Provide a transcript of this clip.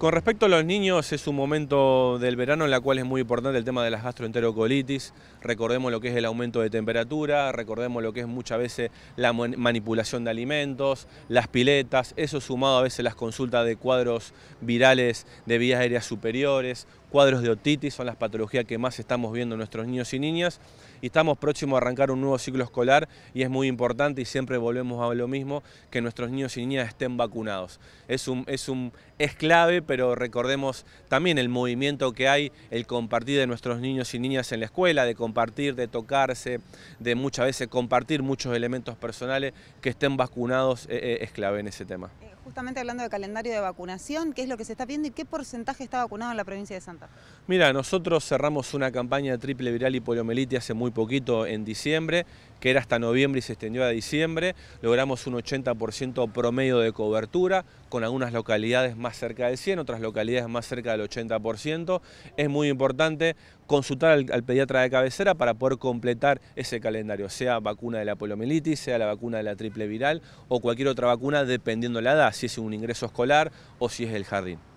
Con respecto a los niños, es un momento del verano en la cual es muy importante el tema de las gastroenterocolitis. Recordemos lo que es el aumento de temperatura, recordemos lo que es muchas veces la manipulación de alimentos, las piletas, eso sumado a veces las consultas de cuadros virales de vías aéreas superiores, cuadros de otitis, son las patologías que más estamos viendo nuestros niños y niñas. Y estamos próximos a arrancar un nuevo ciclo escolar y es muy importante y siempre volvemos a lo mismo, que nuestros niños y niñas estén vacunados. Es, un, es, un, es clave pero recordemos también el movimiento que hay, el compartir de nuestros niños y niñas en la escuela, de compartir, de tocarse, de muchas veces compartir muchos elementos personales que estén vacunados eh, eh, es clave en ese tema. Eh, justamente hablando de calendario de vacunación, ¿qué es lo que se está viendo y qué porcentaje está vacunado en la provincia de Santa Fe? Mira, nosotros cerramos una campaña de triple viral y poliomielitis hace muy poquito en diciembre que era hasta noviembre y se extendió a diciembre. Logramos un 80% promedio de cobertura, con algunas localidades más cerca del 100, otras localidades más cerca del 80%. Es muy importante consultar al, pediatra de cabecera para poder completar ese calendario, sea vacuna de la poliomielitis, sea la vacuna de la triple viral o cualquier otra vacuna dependiendo la edad, si es un ingreso escolar o si es el jardín.